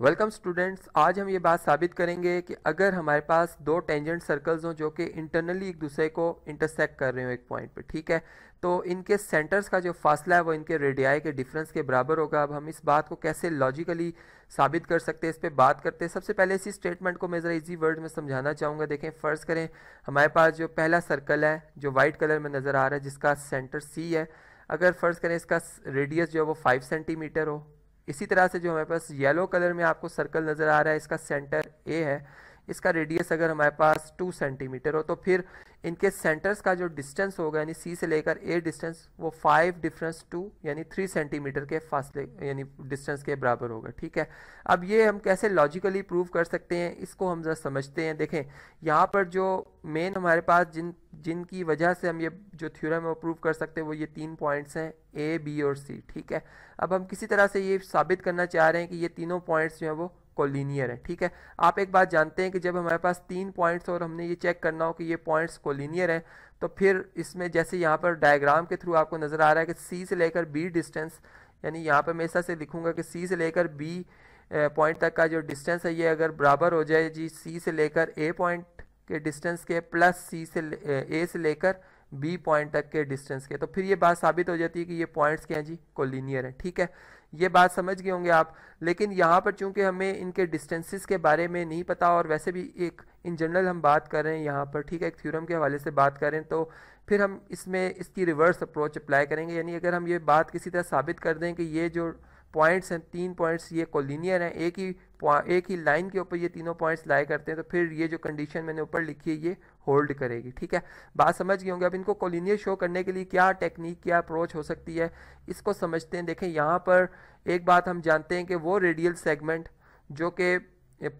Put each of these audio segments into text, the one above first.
welcome students आज हम ये बात साबित करेंगे कि अगर हमारे पास दो टेंजेंट सर्कल्स हों जो कि इंटरनली एक दूसरे को इंटरसेक्ट कर रहे हो एक पॉइंट पे ठीक है तो इनके सेंटर्स का जो फासला है वो इनके रेडियाई के डिफरेंस के बराबर होगा अब हम इस बात को कैसे लॉजिकली साबित कर सकते हैं इस पर बात करते हैं सबसे पहले इसी स्टेटमेंट को मैं ज़रा इजी वर्ड में समझाना चाहूँगा देखें फ़र्ज़ करें हमारे पास जो पहला सर्कल है जो वाइट कलर में नज़र आ रहा है जिसका सेंटर सी है अगर फ़र्ज़ करें इसका रेडियस जो है वो फाइव सेंटीमीटर हो इसी तरह से जो हमारे पास येलो कलर में आपको सर्कल नज़र आ रहा है इसका सेंटर ए है इसका रेडियस अगर हमारे पास टू सेंटीमीटर हो तो फिर इनके सेंटर्स का जो डिस्टेंस होगा यानी सी से लेकर ए डिस्टेंस वो फाइव डिफरेंस टू यानी थ्री सेंटीमीटर के फासले यानी डिस्टेंस के बराबर होगा ठीक है अब ये हम कैसे लॉजिकली प्रूव कर सकते हैं इसको हम जरा समझते हैं देखें यहाँ पर जो मेन हमारे पास जिन जिनकी वजह से हम ये जो थ्योरम है वो प्रूव कर सकते हैं वो ये तीन पॉइंट्स हैं ए बी और सी ठीक है अब हम किसी तरह से ये साबित करना चाह रहे हैं कि ये तीनों पॉइंट्स जो हैं वो कोलिनियर है ठीक है आप एक बात जानते हैं कि जब हमारे पास तीन पॉइंट्स और हमने ये चेक करना हो कि ये पॉइंट्स कोलिनियर हैं तो फिर इसमें जैसे यहाँ पर डायग्राम के थ्रू आपको नज़र आ रहा है कि सी से लेकर बी डिस्टेंस यानी यहाँ पर मैं इस तरह से लिखूँगा कि सी से लेकर बी पॉइंट तक का जो डिस्टेंस है ये अगर बराबर हो जाए जी सी से लेकर ए पॉइंट के डिस्टेंस के प्लस सी से ए से लेकर बी पॉइंट तक के डिस्टेंस के तो फिर ये बात साबित हो जाती है कि ये पॉइंट्स क्या हैं जी कोलिनियर हैं ठीक है ये बात समझ गए होंगे आप लेकिन यहाँ पर चूंकि हमें इनके डिस्टेंसेस के बारे में नहीं पता और वैसे भी एक इन जनरल हम बात कर रहे हैं यहाँ पर ठीक है एक थ्योरम के हवाले से बात करें तो फिर हम इसमें इसकी रिवर्स अप्रोच अप्लाई करेंगे यानी अगर हम ये बात किसी तरह साबित कर दें कि ये जो पॉइंट्स हैं तीन पॉइंट्स ये कोलिनियर हैं एक ही एक ही लाइन के ऊपर ये तीनों पॉइंट्स लाए करते हैं तो फिर ये जो कंडीशन मैंने ऊपर लिखी है ये होल्ड करेगी ठीक है बात समझ गए होंगे अब इनको कोलिनियर शो करने के लिए क्या टेक्निक क्या अप्रोच हो सकती है इसको समझते हैं देखें यहाँ पर एक बात हम जानते हैं कि वो रेडियल सेगमेंट जो कि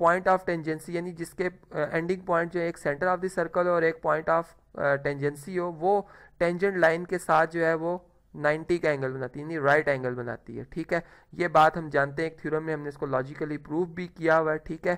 पॉइंट ऑफ टेंजेंसी यानी जिसके एंडिंग uh, पॉइंट जो है एक सेंटर ऑफ द सर्कल और एक पॉइंट ऑफ टेंजेंसी हो वो टेंजेंट लाइन के साथ जो है वो 90 का एंगल बनाती है यानी राइट एंगल बनाती है ठीक है ये बात हम जानते हैं एक थ्योरम में हमने इसको लॉजिकली प्रूव भी किया हुआ है ठीक है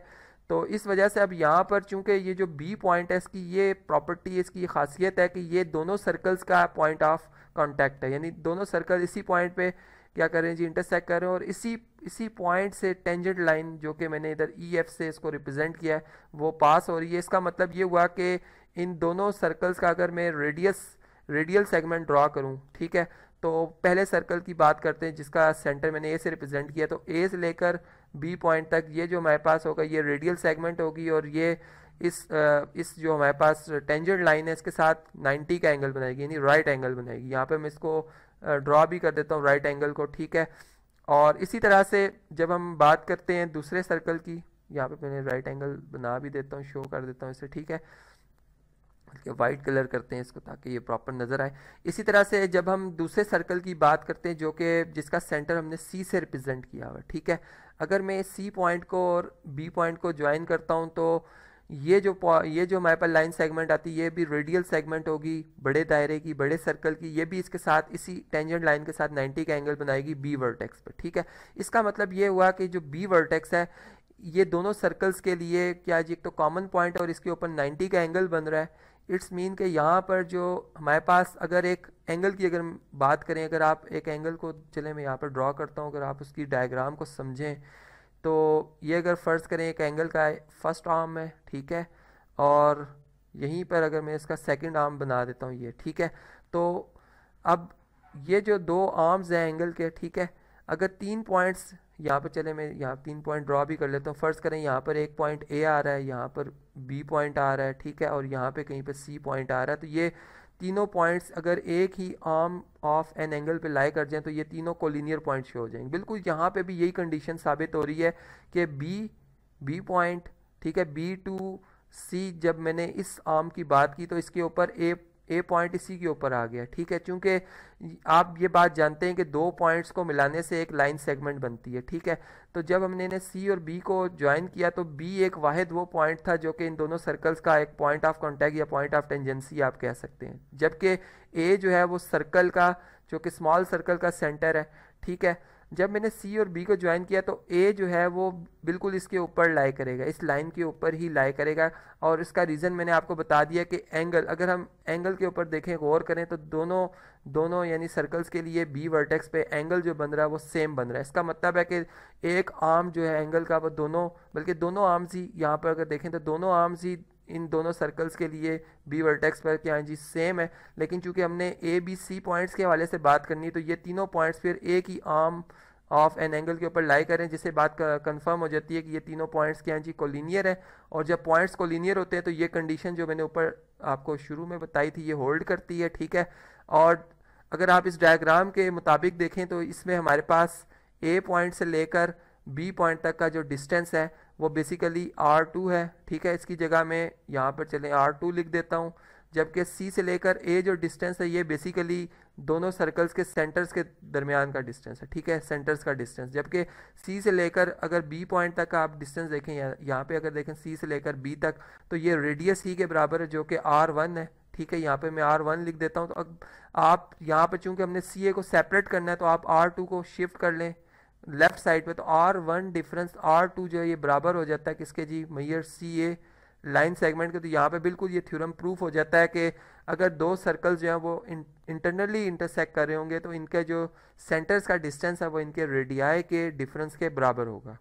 तो इस वजह से अब यहाँ पर चूंकि ये जो बी पॉइंट है इसकी ये प्रॉपर्टी इसकी ये खासियत है कि ये दोनों सर्कल्स का पॉइंट ऑफ कॉन्टैक्ट है यानी दोनों सर्कल इसी पॉइंट पे क्या कर रहे हैं जी इंटरसेक्ट कर रहे हैं और इसी इसी पॉइंट से टेंजेंट लाइन जो कि मैंने इधर ई e एफ से इसको रिप्रेजेंट किया है वो पास हो रही है इसका मतलब ये हुआ कि इन दोनों सर्कल्स का अगर मैं रेडियस रेडियल सेगमेंट ड्रा करूँ ठीक है तो पहले सर्कल की बात करते हैं जिसका सेंटर मैंने ए से रिप्रेजेंट किया तो ए से लेकर बी पॉइंट तक ये जो हमारे पास होगा ये रेडियल सेगमेंट होगी और ये इस इस जो हमारे पास टेंजेंट लाइन है इसके साथ 90 का एंगल बनाएगी यानी राइट एंगल बनाएगी यहाँ पे मैं इसको ड्रॉ भी कर देता हूँ राइट एंगल को ठीक है और इसी तरह से जब हम बात करते हैं दूसरे सर्कल की यहाँ पे मैंने राइट एंगल बना भी देता हूँ शो कर देता हूँ इसे ठीक है हल्के वाइट कलर करते हैं इसको ताकि ये प्रॉपर नज़र आए इसी तरह से जब हम दूसरे सर्कल की बात करते हैं जो कि जिसका सेंटर हमने सी से रिप्रेजेंट किया हुआ है ठीक है अगर मैं सी पॉइंट को और बी पॉइंट को ज्वाइन करता हूँ तो ये जो ये जो हमारे पास लाइन सेगमेंट आती है ये भी रेडियल सेगमेंट होगी बड़े दायरे की बड़े सर्कल की ये भी इसके साथ इसी टेंजेंट लाइन के साथ 90 का एंगल बनाएगी बी वर्टेक्स पर ठीक है इसका मतलब ये हुआ कि जो बी वर्टेक्स है ये दोनों सर्कल्स के लिए क्या जी एक तो कॉमन पॉइंट और इसके ऊपर 90 का एंगल बन रहा है इट्स मीन के यहाँ पर जो हमारे पास अगर एक एंगल की अगर बात करें अगर आप एक एंगल को चले मैं यहाँ पर ड्रॉ करता हूँ अगर आप उसकी डायग्राम को समझें तो ये अगर फ़र्ज़ करें एक एंगल का फर्स्ट आर्म है ठीक है और यहीं पर अगर मैं इसका सेकंड आर्म बना देता हूँ ये ठीक है तो अब ये जो दो आर्म्स हैं एंगल के ठीक है अगर तीन पॉइंट्स यहाँ पर चले मैं यहाँ तीन पॉइंट ड्रॉ भी कर लेता हूँ फर्स्ट करें यहाँ पर एक पॉइंट ए आ रहा है यहाँ पर बी पॉइंट आ रहा है ठीक है और यहाँ पे कहीं पर सी पॉइंट आ रहा है तो ये तीनों पॉइंट्स अगर एक ही आर्म ऑफ एन एंगल पे लाई कर जाएं तो ये तीनों कोलिनियर पॉइंट शो हो जाएंगे बिल्कुल यहाँ पे भी यही कंडीशन साबित हो रही है कि बी बी पॉइंट ठीक है बी टू सी जब मैंने इस आर्म की बात की तो इसके ऊपर ए ए पॉइंट इसी के ऊपर आ गया ठीक है क्योंकि आप ये बात जानते हैं कि दो पॉइंट्स को मिलाने से एक लाइन सेगमेंट बनती है ठीक है तो जब हमने इन्हें सी और बी को ज्वाइन किया तो बी एक वाहिद वो पॉइंट था जो कि इन दोनों सर्कल्स का एक पॉइंट ऑफ कॉन्टैक्ट या पॉइंट ऑफ टेंजेंसी आप कह सकते हैं जबकि ए जो है वो सर्कल का जो कि स्मॉल सर्कल का सेंटर है ठीक है जब मैंने सी और बी को ज्वाइन किया तो ए जो है वो बिल्कुल इसके ऊपर लाई करेगा इस लाइन के ऊपर ही लाई करेगा और इसका रीज़न मैंने आपको बता दिया कि एंगल अगर हम एंगल के ऊपर देखें गौर करें तो दोनों दोनों यानी सर्कल्स के लिए बी वर्टेक्स पे एंगल जो बन रहा है वो सेम बन रहा है इसका मतलब है कि एक आर्म जो है एंगल का वो दोनों बल्कि दोनों आर्म्स ही यहाँ पर अगर देखें तो दोनों आर्म्स ही इन दोनों सर्कल्स के लिए बी वर्टेक्स पर क्या जी सेम है लेकिन चूंकि हमने ए बी सी पॉइंट्स के हवाले से बात करनी है तो ये तीनों पॉइंट्स फिर ए की आर्म ऑफ एन एंगल के ऊपर लाई करें जिससे बात कंफर्म हो जाती है कि ये तीनों पॉइंट्स के हाँ जी कोलिनियर है और जब पॉइंट्स कोलिनियर होते हैं तो ये कंडीशन जो मैंने ऊपर आपको शुरू में बताई थी ये होल्ड करती है ठीक है और अगर आप इस डायग्राम के मुताबिक देखें तो इसमें हमारे पास ए पॉइंट से लेकर बी पॉइंट तक का जो डिस्टेंस है वो बेसिकली आर टू है ठीक है इसकी जगह मैं यहाँ पर चले आर टू लिख देता हूँ जबकि सी से लेकर ए जो डिस्टेंस है ये बेसिकली दोनों सर्कल्स के सेंटर्स के दरमियान का डिस्टेंस है ठीक है सेंटर्स का डिस्टेंस जबकि सी से लेकर अगर बी पॉइंट तक का आप डिस्टेंस देखें यहाँ पे अगर देखें सी से लेकर बी तक तो ये रेडियस ही के बराबर है जो कि आर वन है ठीक है यहाँ पे मैं आर वन लिख देता हूँ तो अब आप यहाँ पर चूंकि हमने सी ए को सेपरेट करना है तो आप आर टू को शिफ्ट कर लें लेफ्ट साइड पे तो R one difference R two जो है ये बराबर हो जाता है किसके जी मैयर सी ए लाइन सेगमेंट के तो यहाँ पे बिल्कुल ये थ्योरम प्रूफ हो जाता है कि अगर दो सर्कल्स जो हैं वो इंटरनली इंटरसेक्ट कर रहे होंगे तो इनके जो सेंटर्स का डिस्टेंस है वो इनके रेडियाई के डिफरेंस के बराबर होगा